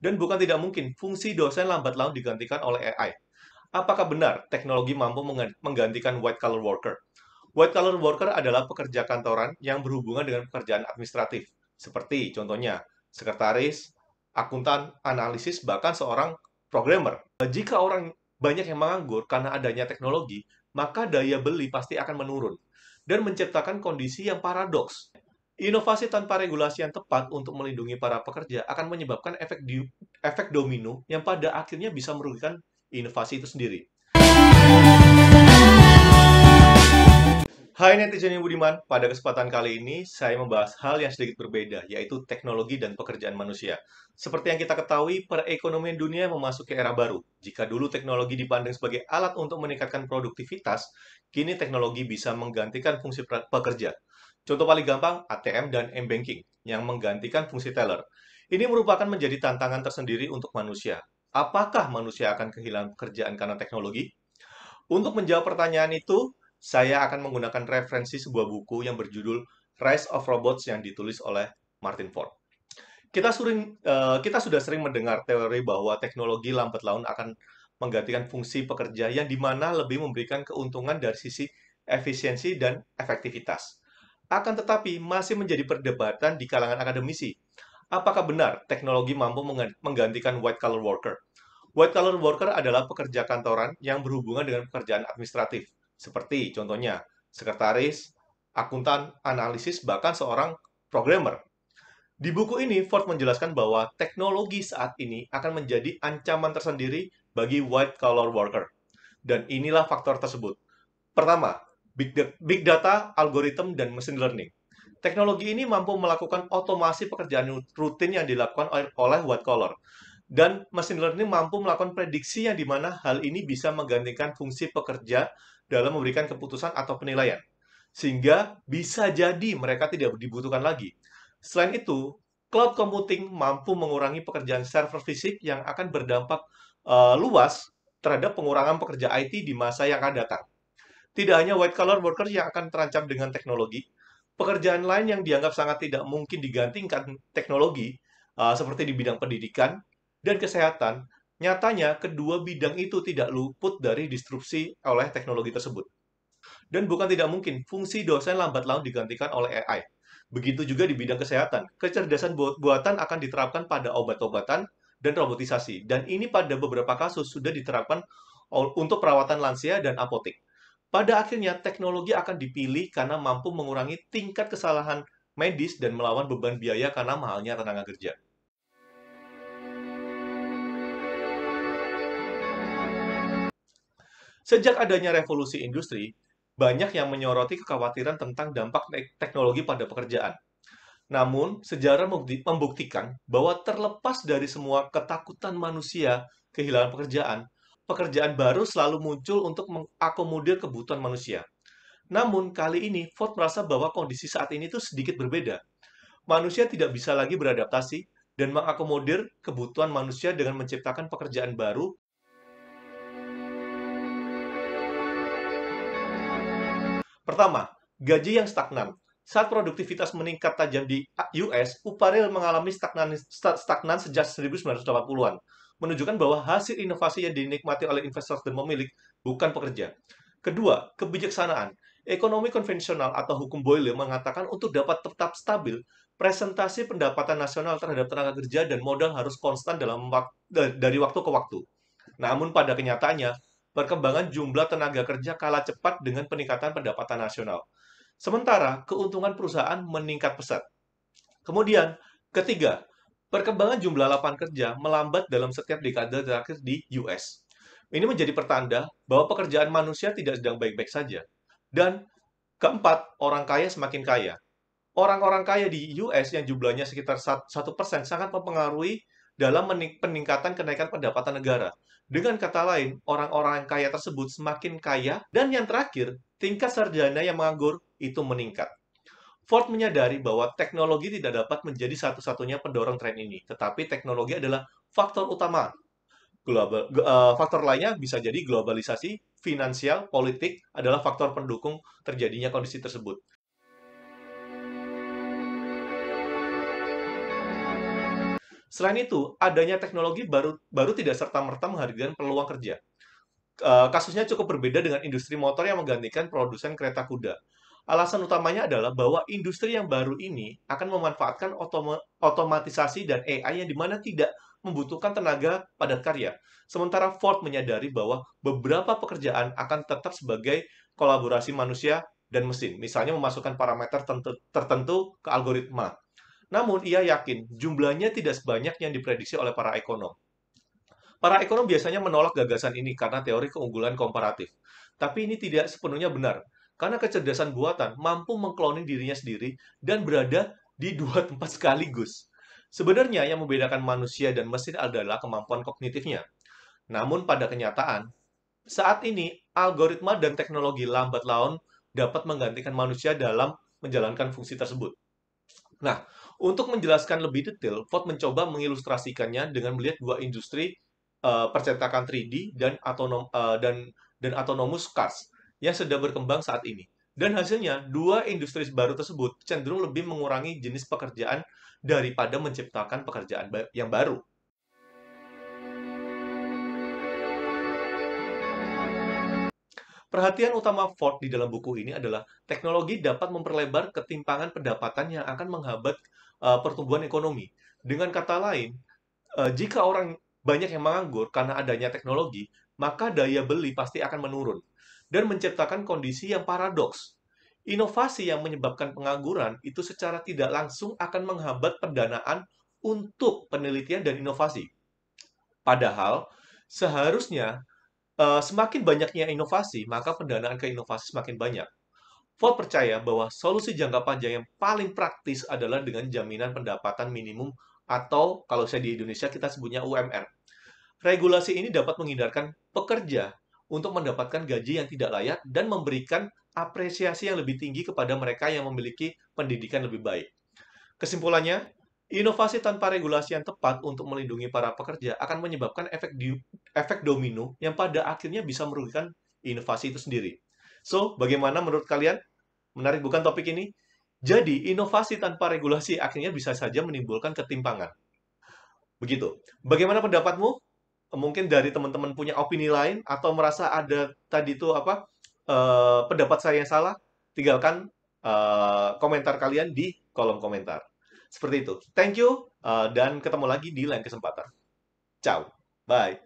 Dan bukan tidak mungkin, fungsi dosen lambat laun digantikan oleh AI. Apakah benar teknologi mampu menggantikan white collar worker? White collar worker adalah pekerja kantoran yang berhubungan dengan pekerjaan administratif, seperti contohnya sekretaris, akuntan, analisis, bahkan seorang programmer. Jika orang banyak yang menganggur karena adanya teknologi, maka daya beli pasti akan menurun dan menciptakan kondisi yang paradoks. Inovasi tanpa regulasi yang tepat untuk melindungi para pekerja akan menyebabkan efek, di, efek domino yang pada akhirnya bisa merugikan inovasi itu sendiri. Hai netizen yang budiman, pada kesempatan kali ini saya membahas hal yang sedikit berbeda, yaitu teknologi dan pekerjaan manusia. Seperti yang kita ketahui, perekonomian dunia memasuki era baru. Jika dulu teknologi dipandang sebagai alat untuk meningkatkan produktivitas, kini teknologi bisa menggantikan fungsi pekerja. Contoh paling gampang, ATM dan M-Banking yang menggantikan fungsi teller. Ini merupakan menjadi tantangan tersendiri untuk manusia. Apakah manusia akan kehilangan pekerjaan karena teknologi? Untuk menjawab pertanyaan itu, saya akan menggunakan referensi sebuah buku yang berjudul Rise of Robots yang ditulis oleh Martin Ford. Kita, suring, eh, kita sudah sering mendengar teori bahwa teknologi lambat laun akan menggantikan fungsi pekerja yang dimana lebih memberikan keuntungan dari sisi efisiensi dan efektivitas. Akan tetapi, masih menjadi perdebatan di kalangan akademisi. Apakah benar teknologi mampu menggantikan white collar worker? White collar worker adalah pekerja kantoran yang berhubungan dengan pekerjaan administratif, seperti contohnya sekretaris, akuntan, analisis, bahkan seorang programmer. Di buku ini, Ford menjelaskan bahwa teknologi saat ini akan menjadi ancaman tersendiri bagi white collar worker. Dan inilah faktor tersebut. Pertama, big, data, big data, algoritma, dan machine learning. Teknologi ini mampu melakukan otomasi pekerjaan rutin yang dilakukan oleh white collar. Dan machine learning mampu melakukan prediksi yang dimana hal ini bisa menggantikan fungsi pekerja dalam memberikan keputusan atau penilaian. Sehingga bisa jadi mereka tidak dibutuhkan lagi. Selain itu, cloud computing mampu mengurangi pekerjaan server fisik yang akan berdampak uh, luas terhadap pengurangan pekerja IT di masa yang akan datang. Tidak hanya white collar workers yang akan terancam dengan teknologi, pekerjaan lain yang dianggap sangat tidak mungkin digantikan teknologi, uh, seperti di bidang pendidikan dan kesehatan, nyatanya kedua bidang itu tidak luput dari disrupsi oleh teknologi tersebut. Dan bukan tidak mungkin, fungsi dosen lambat laun digantikan oleh AI. Begitu juga di bidang kesehatan, kecerdasan buatan akan diterapkan pada obat-obatan dan robotisasi. Dan ini pada beberapa kasus sudah diterapkan untuk perawatan lansia dan apotek. Pada akhirnya, teknologi akan dipilih karena mampu mengurangi tingkat kesalahan medis dan melawan beban biaya karena mahalnya tenaga kerja. Sejak adanya revolusi industri, banyak yang menyoroti kekhawatiran tentang dampak teknologi pada pekerjaan. Namun, sejarah membuktikan bahwa terlepas dari semua ketakutan manusia kehilangan pekerjaan, pekerjaan baru selalu muncul untuk mengakomodir kebutuhan manusia. Namun, kali ini Ford merasa bahwa kondisi saat ini itu sedikit berbeda. Manusia tidak bisa lagi beradaptasi dan mengakomodir kebutuhan manusia dengan menciptakan pekerjaan baru. Pertama, gaji yang stagnan. Saat produktivitas meningkat tajam di US, upah real mengalami stagnan, stagnan sejak 1980-an menunjukkan bahwa hasil inovasi yang dinikmati oleh investor dan pemilik bukan pekerja. Kedua, kebijaksanaan. Ekonomi konvensional atau hukum Boyle mengatakan untuk dapat tetap stabil, presentasi pendapatan nasional terhadap tenaga kerja dan modal harus konstan dalam wak dari waktu ke waktu. Namun pada kenyataannya, perkembangan jumlah tenaga kerja kalah cepat dengan peningkatan pendapatan nasional. Sementara keuntungan perusahaan meningkat pesat. Kemudian, ketiga, Perkembangan jumlah lapangan kerja melambat dalam setiap dekade terakhir di US. Ini menjadi pertanda bahwa pekerjaan manusia tidak sedang baik-baik saja. Dan keempat, orang kaya semakin kaya. Orang-orang kaya di US yang jumlahnya sekitar 1% sangat mempengaruhi dalam peningkatan kenaikan pendapatan negara. Dengan kata lain, orang-orang kaya tersebut semakin kaya, dan yang terakhir, tingkat sarjana yang menganggur itu meningkat. Ford menyadari bahwa teknologi tidak dapat menjadi satu-satunya pendorong tren ini, tetapi teknologi adalah faktor utama. Global, uh, faktor lainnya bisa jadi globalisasi, finansial, politik adalah faktor pendukung terjadinya kondisi tersebut. Selain itu, adanya teknologi baru baru tidak serta-merta menghargai peluang kerja. Uh, kasusnya cukup berbeda dengan industri motor yang menggantikan produsen kereta kuda Alasan utamanya adalah bahwa industri yang baru ini akan memanfaatkan otoma otomatisasi dan AI yang dimana tidak membutuhkan tenaga padat karya. Sementara Ford menyadari bahwa beberapa pekerjaan akan tetap sebagai kolaborasi manusia dan mesin, misalnya memasukkan parameter tertentu ke algoritma. Namun ia yakin jumlahnya tidak sebanyak yang diprediksi oleh para ekonom. Para ekonom biasanya menolak gagasan ini karena teori keunggulan komparatif. Tapi ini tidak sepenuhnya benar, karena kecerdasan buatan mampu mengkloning dirinya sendiri dan berada di dua tempat sekaligus. Sebenarnya yang membedakan manusia dan mesin adalah kemampuan kognitifnya. Namun pada kenyataan, saat ini algoritma dan teknologi lambat laun dapat menggantikan manusia dalam menjalankan fungsi tersebut. Nah, untuk menjelaskan lebih detail, Ford mencoba mengilustrasikannya dengan melihat dua industri uh, percetakan 3D dan autonom uh, dan dan autonomous cars yang sedang berkembang saat ini. Dan hasilnya, dua industri baru tersebut cenderung lebih mengurangi jenis pekerjaan daripada menciptakan pekerjaan yang baru. Perhatian utama Ford di dalam buku ini adalah teknologi dapat memperlebar ketimpangan pendapatan yang akan menghambat uh, pertumbuhan ekonomi. Dengan kata lain, uh, jika orang banyak yang menganggur karena adanya teknologi, maka daya beli pasti akan menurun dan menciptakan kondisi yang paradoks. Inovasi yang menyebabkan pengangguran itu secara tidak langsung akan menghambat pendanaan untuk penelitian dan inovasi. Padahal, seharusnya eh, semakin banyaknya inovasi, maka pendanaan ke inovasi semakin banyak. Ford percaya bahwa solusi jangka panjang yang paling praktis adalah dengan jaminan pendapatan minimum atau kalau saya di Indonesia kita sebutnya UMR. Regulasi ini dapat menghindarkan pekerja untuk mendapatkan gaji yang tidak layak dan memberikan apresiasi yang lebih tinggi kepada mereka yang memiliki pendidikan lebih baik. Kesimpulannya, inovasi tanpa regulasi yang tepat untuk melindungi para pekerja akan menyebabkan efek di, efek domino yang pada akhirnya bisa merugikan inovasi itu sendiri. So, bagaimana menurut kalian? Menarik bukan topik ini? Jadi, inovasi tanpa regulasi akhirnya bisa saja menimbulkan ketimpangan. Begitu. Bagaimana pendapatmu? mungkin dari teman-teman punya opini lain atau merasa ada tadi itu apa uh, pendapat saya yang salah, tinggalkan uh, komentar kalian di kolom komentar. Seperti itu. Thank you uh, dan ketemu lagi di lain kesempatan. Ciao. Bye.